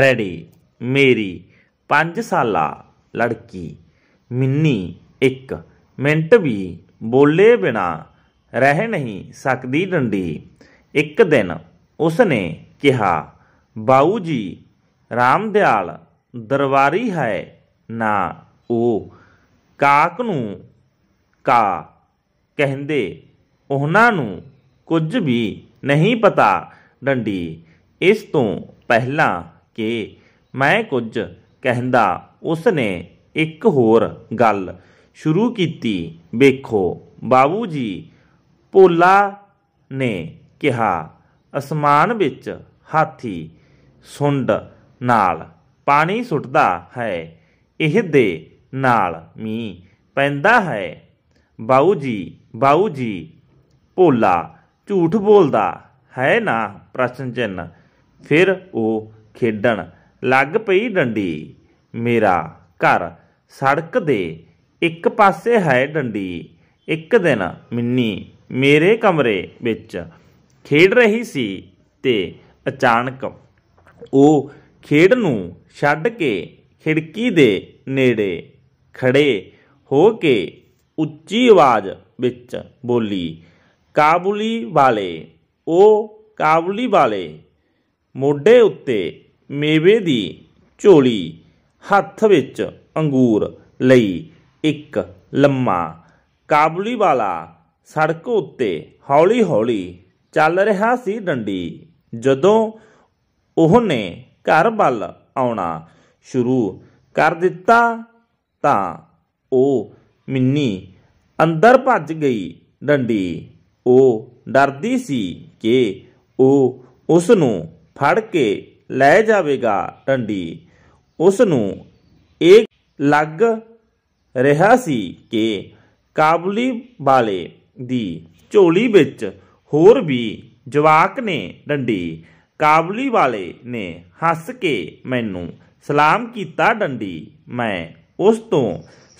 ready ਮੇਰੀ 5 ਸਾਲਾ ਲੜਕੀ ਮਿੰਨੀ ਇੱਕ ਮਿੰਟ ਵੀ ਬੋਲੇ ਬਿਨਾ ਰਹਿ ਨਹੀਂ ਸਕਦੀ ਡੰਡੀ ਇੱਕ ਦਿਨ ਉਸਨੇ ਕਿਹਾ ਬਾਊ ਜੀ ਰਾਮਦਿਆਲ ਦਰਬਾਰੀ ਹੈ ਨਾ ਉਹ ਕਾਕ ਨੂੰ ਕਾ ਕਹਿੰਦੇ ਉਹਨਾਂ ਨੂੰ ਕੁਝ ਵੀ ਨਹੀਂ ਪਤਾ ਡੰਡੀ ਇਸ ਤੋਂ ਪਹਿਲਾਂ ਕਿ ਮੈਂ ਕੁਝ ਕਹਿੰਦਾ ਉਸ ਨੇ ਇੱਕ ਹੋਰ ਗੱਲ ਸ਼ੁਰੂ ਕੀਤੀ ਵੇਖੋ ਬਾਬੂ ਜੀ ਪੋਲਾ ਨੇ ਕਿਹਾ ਅਸਮਾਨ ਵਿੱਚ ਹਾਥੀ ਸੁੰਡ ਨਾਲ ਪਾਣੀ ਸੁੱਟਦਾ ਹੈ ਇਹ ਦੇ ਨਾਲ ਮੀ ਪੈਂਦਾ ਹੈ ਬਾਉ ਜੀ ਬਾਉ ਜੀ ਭੋਲਾ ਝੂਠ ਬੋਲਦਾ ਹੈ ਨਾ ਪ੍ਰਸ਼ਨ ਚਿੰਨ ਫਿਰ ਉਹ ਖੇਡਣ ਲੱਗ ਪਈ ਡੰਡੀ ਮੇਰਾ ਘਰ ਸੜਕ ਦੇ ਇੱਕ ਪਾਸੇ ਹੈ ਡੰਡੀ ਇੱਕ ਦਿਨ ਮਿੰਨੀ ਮੇਰੇ ਕਮਰੇ ਵਿੱਚ ਖੇਡ ਰਹੀ ਸੀ ਤੇ ਅਚਾਨਕ ਉਹ ਖੇਡ ਨੂੰ ਛੱਡ ਕੇ ਖਿੜਕੀ ਦੇ ਨੇੜੇ ਖੜੇ ਹੋ ਕੇ ਉੱਚੀ ਆਵਾਜ਼ ਵਿੱਚ ਬੋਲੀ ਕਾਬੁਲੀ ਵਾਲੇ ਉਹ ਕਾਬੁਲੀ ਵਾਲੇ ਮੋਢੇ ਉੱਤੇ ਮੇਵੇ ਦੀ ਝੋਲੀ ਹੱਥ ਵਿੱਚ ਅੰਗੂਰ ਲਈ ਇੱਕ ਲੰਮਾ ਕਾਬਲੀ ਵਾਲਾ ਸੜਕ ਉੱਤੇ ਹੌਲੀ-ਹੌਲੀ ਚੱਲ ਰਿਹਾ ਸੀ ਡੰਡੀ ਜਦੋਂ ਉਹਨੇ ਘਰ ਵੱਲ ਆਉਣਾ ਸ਼ੁਰੂ ਕਰ ਦਿੱਤਾ ਤਾਂ ਉਹ ਮਿੰਨੀ ਅੰਦਰ ਭੱਜ ਗਈ ਡੰਡੀ ਉਹ ਡਰਦੀ ਸੀ ਕਿ ਉਹ ਉਸ ਨੂੰ ਫੜ ਕੇ ਲੈ ਜਾਵੇਗਾ ਟੰਡੀ ਉਸ ਨੂੰ ਇਹ ਲੱਗ ਰਿਹਾ ਸੀ ਕਿ ਕਾਬਲੀ ਵਾਲੇ ਦੀ ਝੋਲੀ ਵਿੱਚ ਹੋਰ ਵੀ ਜਵਾਕ ਨੇ ਡੰਡੀ ਕਾਬਲੀ ਵਾਲੇ ਨੇ ਹੱਸ ਕੇ ਮੈਨੂੰ ਸਲਾਮ ਕੀਤਾ ਡੰਡੀ ਮੈਂ ਉਸ ਤੋਂ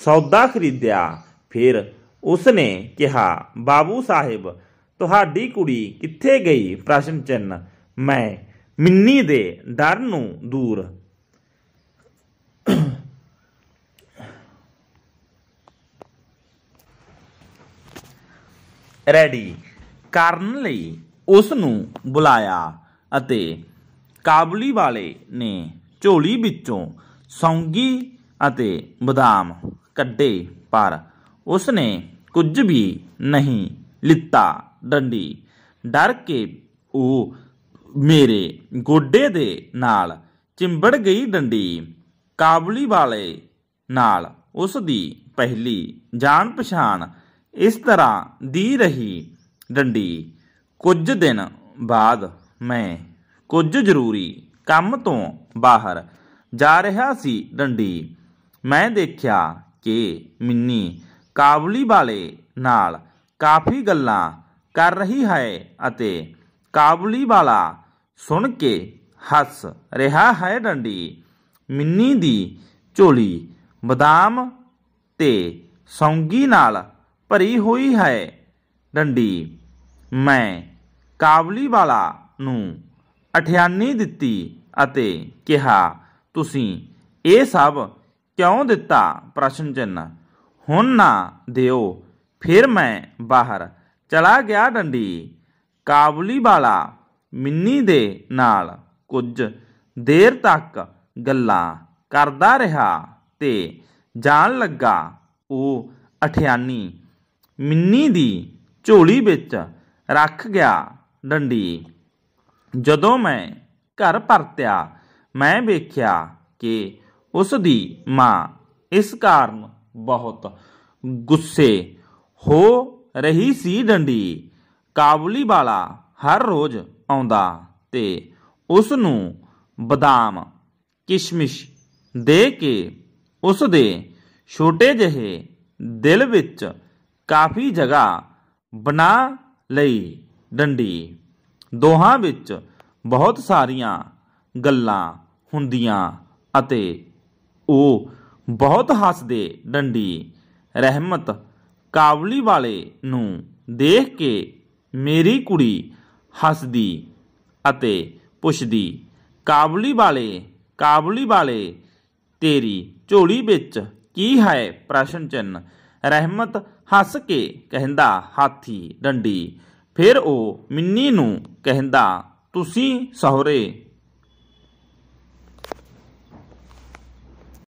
ਸੌਦਾ ਖਰੀਦਿਆ ਫਿਰ ਉਸ ਨੇ ਕਿਹਾ ਬਾਬੂ ਸਾਹਿਬ ਤੁਹਾਡੀ ਕੁੜੀ ਕਿੱਥੇ ਗਈ ਪ੍ਰਸ਼ਨ ਚਿੰਨ ਮੈਂ ਮਿੰਨੀ ਦੇ ਡਰ ਨੂੰ ਦੂਰ ਰੈਡੀ ਕਰਨ ਲਈ ਉਸ ਨੂੰ ਬੁਲਾਇਆ ਅਤੇ ਕਾਬਲੀ ਵਾਲੇ ਨੇ ਝੋਲੀ ਵਿੱਚੋਂ ਸੌਂਗੀ ਅਤੇ ਬਦਾਮ ਕੱਢੇ ਪਰ ਉਸ ਨੇ ਕੁਝ ਵੀ ਨਹੀਂ ਲਿੱਤਾ ਡੰਡੀ ਡਰ ਕੇ ਉਹ ਮੇਰੇ ਗੋਡੇ ਦੇ ਨਾਲ ਚਿੰਬੜ ਗਈ ਡੰਡੀ ਕਾਬਲੀ ਵਾਲੇ ਨਾਲ ਉਸ ਦੀ ਪਹਿਲੀ ਜਾਣ ਪਛਾਣ ਇਸ ਤਰ੍ਹਾਂ ਦੀ ਰਹੀ ਡੰਡੀ ਕੁਝ ਦਿਨ ਬਾਅਦ ਮੈਂ ਕੁਝ ਜ਼ਰੂਰੀ ਕੰਮ ਤੋਂ ਬਾਹਰ ਜਾ ਰਿਹਾ ਸੀ ਡੰਡੀ ਮੈਂ ਦੇਖਿਆ ਕਿ ਮਿੰਨੀ ਕਾਬਲੀ ਵਾਲੇ ਨਾਲ ਕਾਫੀ ਗੱਲਾਂ ਕਰ ਰਹੀ ਹੈ ਅਤੇ ਕਾਬਲੀ ਵਾਲਾ ਸੁਣ ਕੇ ਹੱਸ ਰਿਹਾ ਹੈ ਡੰਡੀ ਮਿੰਨੀ ਦੀ ਝੋਲੀ ਬਦਾਮ ਤੇ ਸੌਂਗੀ ਨਾਲ ਭਰੀ ਹੋਈ ਹੈ ਡੰਡੀ ਮੈਂ ਕਾਬਲੀ ਵਾਲਾ ਨੂੰ ਅਠਿਆਨੀ ਦਿੱਤੀ ਅਤੇ ਕਿਹਾ ਤੁਸੀਂ ਇਹ ਸਭ ਕਿਉਂ ਦਿੱਤਾ ਪ੍ਰਸ਼ਨ ਚਿੰਨ ਹੁਣ ਨਾ ਦਿਓ ਫਿਰ ਮੈਂ ਬਾਹਰ ਚਲਾ ਗਿਆ ਡੰਡੀ ਕਾਬਲੀ ਵਾਲਾ ਮਿੰਨੀ ਦੇ ਨਾਲ ਕੁਝ ਦੇਰ ਤੱਕ ਗੱਲਾਂ ਕਰਦਾ ਰਿਹਾ ਤੇ ਜਾਣ ਲੱਗਾ ਉਹ ਅਠਿਆਨੀ ਮਿੰਨੀ ਦੀ ਝੋਲੀ ਵਿੱਚ ਰੱਖ ਗਿਆ ਡੰਡੀ ਜਦੋਂ ਮੈਂ ਘਰ ਪਰਤਿਆ ਮੈਂ ਵੇਖਿਆ ਕਿ ਉਸ ਦੀ ਮਾਂ ਇਸ ਕਾਰਨ ਬਹੁਤ ਗੁੱਸੇ ਹੋ ਰਹੀ ਸੀ ਡੰਡੀ ਕਾਬਲੀ ਵਾਲਾ ਹਰ ਰੋਜ਼ ਆਉਂਦਾ ਤੇ ਉਸ ਨੂੰ ਬਦਾਮ ਕਿਸ਼ਮਿਸ਼ ਦੇ ਕੇ ਉਸ ਦੇ ਛੋਟੇ ਜਿਹੇ ਦਿਲ ਵਿੱਚ ਕਾਫੀ ਜਗ੍ਹਾ ਬਣਾ ਲਈ ਡੰਡੀ ਦੋਹਾਂ ਵਿੱਚ ਬਹੁਤ ਸਾਰੀਆਂ ਗੱਲਾਂ ਹੁੰਦੀਆਂ ਅਤੇ ਉਹ ਬਹੁਤ ਹੱਸਦੇ ਡੰਡੀ ਰਹਿਮਤ ਕਾਬਲੀ ਵਾਲੇ ਨੂੰ ਦੇਖ ਕੇ ਮੇਰੀ ਕੁੜੀ ਹੱਸਦੀ ਅਤੇ ਪੁੱਛਦੀ ਕਾਬਲੀ ਵਾਲੇ ਕਾਬਲੀ ਵਾਲੇ ਤੇਰੀ ਝੋਲੀ ਵਿੱਚ ਕੀ ਹੈ ਪ੍ਰਸ਼ਨ ਚਿੰਨ ਰਹਿਮਤ ਹੱਸ ਕੇ ਕਹਿੰਦਾ ਹਾਥੀ ਡੰਡੀ ਫਿਰ ਉਹ ਮਿੰਨੀ ਨੂੰ ਕਹਿੰਦਾ ਤੁਸੀਂ ਸਹੁਰੇ